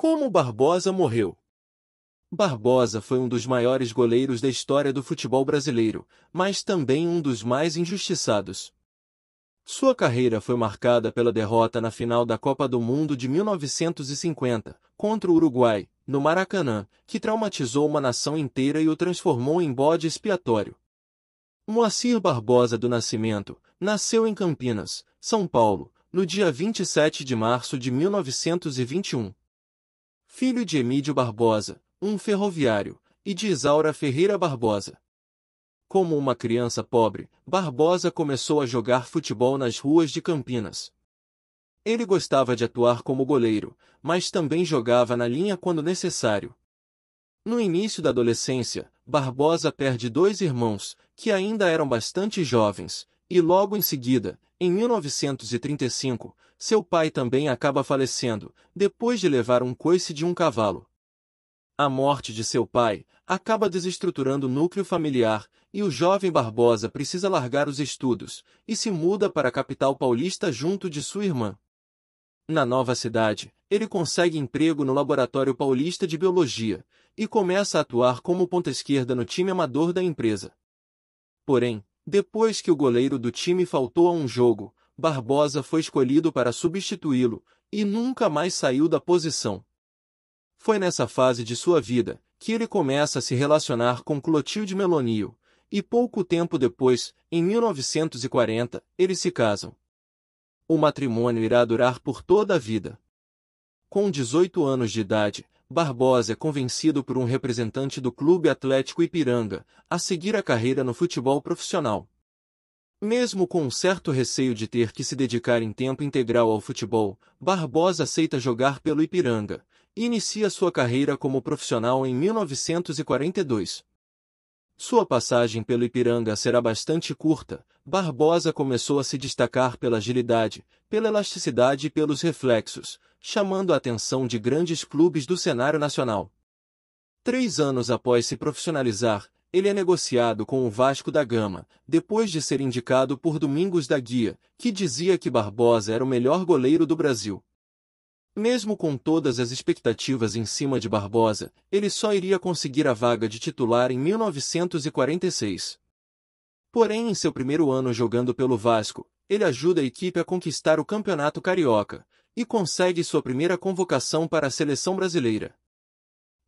Como Barbosa morreu? Barbosa foi um dos maiores goleiros da história do futebol brasileiro, mas também um dos mais injustiçados. Sua carreira foi marcada pela derrota na final da Copa do Mundo de 1950, contra o Uruguai, no Maracanã, que traumatizou uma nação inteira e o transformou em bode expiatório. Moacir Barbosa do Nascimento nasceu em Campinas, São Paulo, no dia 27 de março de 1921 filho de Emídio Barbosa, um ferroviário, e de Isaura Ferreira Barbosa. Como uma criança pobre, Barbosa começou a jogar futebol nas ruas de Campinas. Ele gostava de atuar como goleiro, mas também jogava na linha quando necessário. No início da adolescência, Barbosa perde dois irmãos, que ainda eram bastante jovens, e logo em seguida, em 1935, seu pai também acaba falecendo, depois de levar um coice de um cavalo. A morte de seu pai acaba desestruturando o núcleo familiar e o jovem Barbosa precisa largar os estudos e se muda para a capital paulista junto de sua irmã. Na nova cidade, ele consegue emprego no Laboratório Paulista de Biologia e começa a atuar como ponta esquerda no time amador da empresa. Porém, depois que o goleiro do time faltou a um jogo, Barbosa foi escolhido para substituí-lo e nunca mais saiu da posição. Foi nessa fase de sua vida que ele começa a se relacionar com Clotilde Melonio, e pouco tempo depois, em 1940, eles se casam. O matrimônio irá durar por toda a vida. Com 18 anos de idade, Barbosa é convencido por um representante do Clube Atlético Ipiranga a seguir a carreira no futebol profissional. Mesmo com um certo receio de ter que se dedicar em tempo integral ao futebol, Barbosa aceita jogar pelo Ipiranga e inicia sua carreira como profissional em 1942. Sua passagem pelo Ipiranga será bastante curta. Barbosa começou a se destacar pela agilidade, pela elasticidade e pelos reflexos, chamando a atenção de grandes clubes do cenário nacional. Três anos após se profissionalizar, ele é negociado com o Vasco da Gama, depois de ser indicado por Domingos da Guia, que dizia que Barbosa era o melhor goleiro do Brasil. Mesmo com todas as expectativas em cima de Barbosa, ele só iria conseguir a vaga de titular em 1946. Porém, em seu primeiro ano jogando pelo Vasco, ele ajuda a equipe a conquistar o Campeonato Carioca e consegue sua primeira convocação para a seleção brasileira.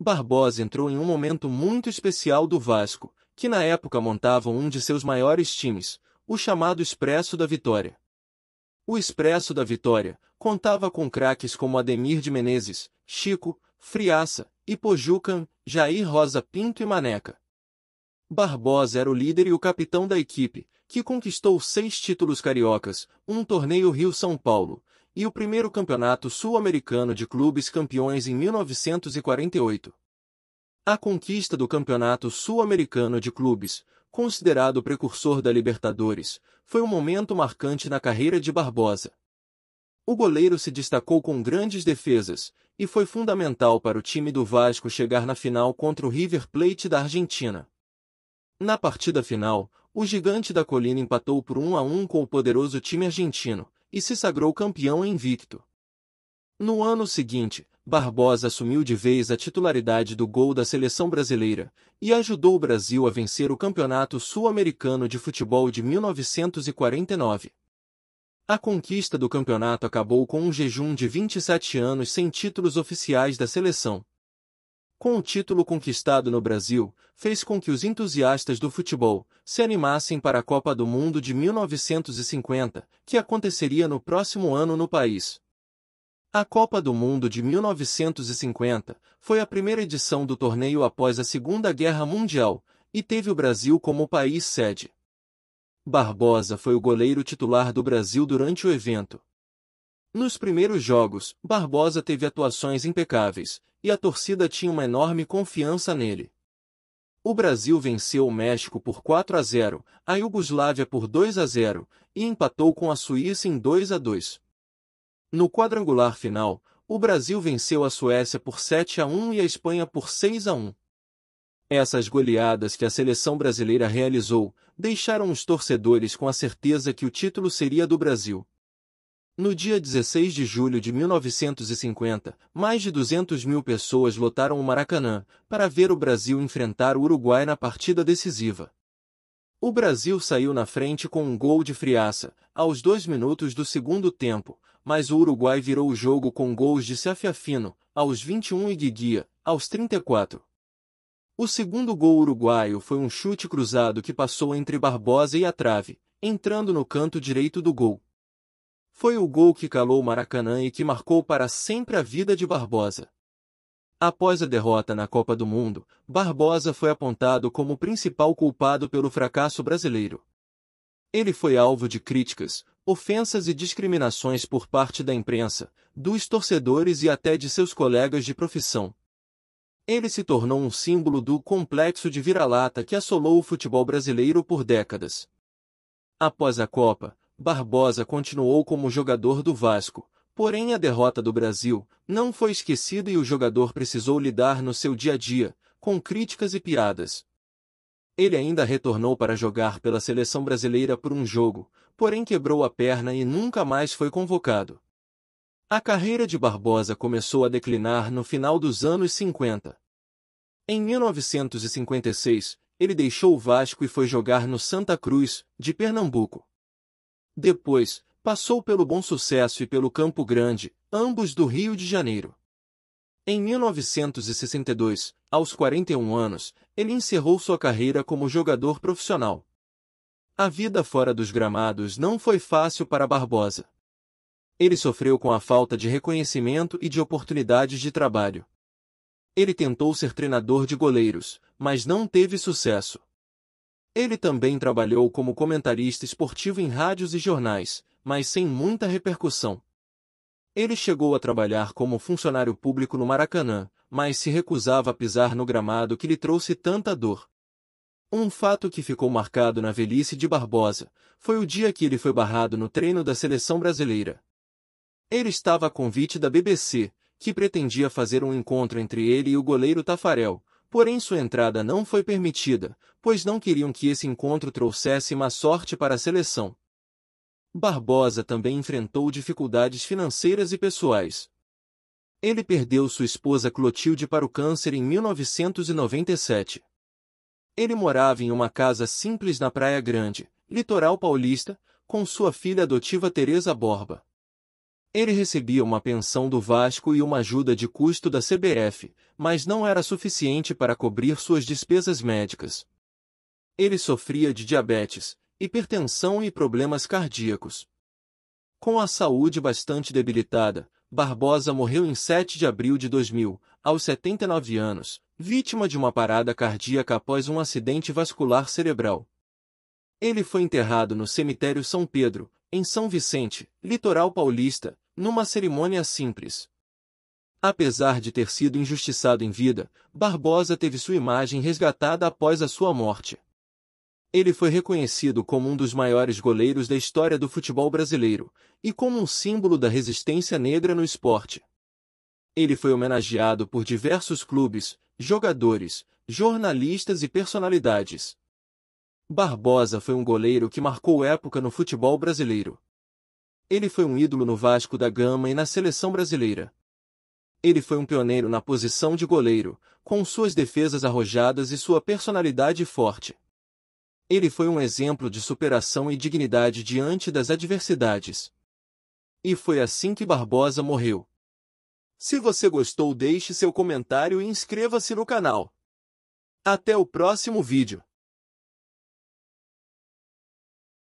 Barbosa entrou em um momento muito especial do Vasco, que na época montavam um de seus maiores times, o chamado Expresso da Vitória. O Expresso da Vitória contava com craques como Ademir de Menezes, Chico, Friaça, Ipojuca, Jair Rosa Pinto e Maneca. Barbosa era o líder e o capitão da equipe, que conquistou seis títulos cariocas, um torneio Rio-São Paulo, e o primeiro Campeonato Sul-Americano de Clubes Campeões em 1948. A conquista do Campeonato Sul-Americano de Clubes, considerado precursor da Libertadores, foi um momento marcante na carreira de Barbosa. O goleiro se destacou com grandes defesas e foi fundamental para o time do Vasco chegar na final contra o River Plate da Argentina. Na partida final, o gigante da colina empatou por 1 a 1 com o poderoso time argentino, e se sagrou campeão invicto. No ano seguinte, Barbosa assumiu de vez a titularidade do gol da seleção brasileira e ajudou o Brasil a vencer o Campeonato Sul-Americano de Futebol de 1949. A conquista do campeonato acabou com um jejum de 27 anos sem títulos oficiais da seleção, com o título conquistado no Brasil, fez com que os entusiastas do futebol se animassem para a Copa do Mundo de 1950, que aconteceria no próximo ano no país. A Copa do Mundo de 1950 foi a primeira edição do torneio após a Segunda Guerra Mundial e teve o Brasil como país sede. Barbosa foi o goleiro titular do Brasil durante o evento, nos primeiros jogos, Barbosa teve atuações impecáveis, e a torcida tinha uma enorme confiança nele. O Brasil venceu o México por 4 a 0, a Iugoslávia por 2 a 0 e empatou com a Suíça em 2 a 2. No quadrangular final, o Brasil venceu a Suécia por 7 a 1 e a Espanha por 6 a 1. Essas goleadas que a seleção brasileira realizou deixaram os torcedores com a certeza que o título seria do Brasil. No dia 16 de julho de 1950, mais de 200 mil pessoas lotaram o Maracanã para ver o Brasil enfrentar o Uruguai na partida decisiva. O Brasil saiu na frente com um gol de friaça, aos dois minutos do segundo tempo, mas o Uruguai virou o jogo com gols de fino, aos 21 e Guiguia, aos 34. O segundo gol uruguaio foi um chute cruzado que passou entre Barbosa e a trave, entrando no canto direito do gol. Foi o gol que calou Maracanã e que marcou para sempre a vida de Barbosa. Após a derrota na Copa do Mundo, Barbosa foi apontado como o principal culpado pelo fracasso brasileiro. Ele foi alvo de críticas, ofensas e discriminações por parte da imprensa, dos torcedores e até de seus colegas de profissão. Ele se tornou um símbolo do complexo de vira-lata que assolou o futebol brasileiro por décadas. Após a Copa, Barbosa continuou como jogador do Vasco, porém a derrota do Brasil não foi esquecida e o jogador precisou lidar no seu dia a dia com críticas e piadas. Ele ainda retornou para jogar pela seleção brasileira por um jogo, porém quebrou a perna e nunca mais foi convocado. A carreira de Barbosa começou a declinar no final dos anos 50. Em 1956, ele deixou o Vasco e foi jogar no Santa Cruz, de Pernambuco. Depois, passou pelo Bom Sucesso e pelo Campo Grande, ambos do Rio de Janeiro. Em 1962, aos 41 anos, ele encerrou sua carreira como jogador profissional. A vida fora dos gramados não foi fácil para Barbosa. Ele sofreu com a falta de reconhecimento e de oportunidades de trabalho. Ele tentou ser treinador de goleiros, mas não teve sucesso. Ele também trabalhou como comentarista esportivo em rádios e jornais, mas sem muita repercussão. Ele chegou a trabalhar como funcionário público no Maracanã, mas se recusava a pisar no gramado que lhe trouxe tanta dor. Um fato que ficou marcado na velhice de Barbosa foi o dia que ele foi barrado no treino da seleção brasileira. Ele estava a convite da BBC, que pretendia fazer um encontro entre ele e o goleiro Tafarel, porém sua entrada não foi permitida, pois não queriam que esse encontro trouxesse má sorte para a seleção. Barbosa também enfrentou dificuldades financeiras e pessoais. Ele perdeu sua esposa Clotilde para o câncer em 1997. Ele morava em uma casa simples na Praia Grande, litoral paulista, com sua filha adotiva Teresa Borba. Ele recebia uma pensão do Vasco e uma ajuda de custo da CBF, mas não era suficiente para cobrir suas despesas médicas. Ele sofria de diabetes, hipertensão e problemas cardíacos. Com a saúde bastante debilitada, Barbosa morreu em 7 de abril de 2000, aos 79 anos, vítima de uma parada cardíaca após um acidente vascular cerebral. Ele foi enterrado no cemitério São Pedro, em São Vicente, litoral paulista, numa cerimônia simples. Apesar de ter sido injustiçado em vida, Barbosa teve sua imagem resgatada após a sua morte. Ele foi reconhecido como um dos maiores goleiros da história do futebol brasileiro e como um símbolo da resistência negra no esporte. Ele foi homenageado por diversos clubes, jogadores, jornalistas e personalidades. Barbosa foi um goleiro que marcou época no futebol brasileiro. Ele foi um ídolo no Vasco da Gama e na seleção brasileira. Ele foi um pioneiro na posição de goleiro, com suas defesas arrojadas e sua personalidade forte. Ele foi um exemplo de superação e dignidade diante das adversidades. E foi assim que Barbosa morreu. Se você gostou, deixe seu comentário e inscreva-se no canal. Até o próximo vídeo.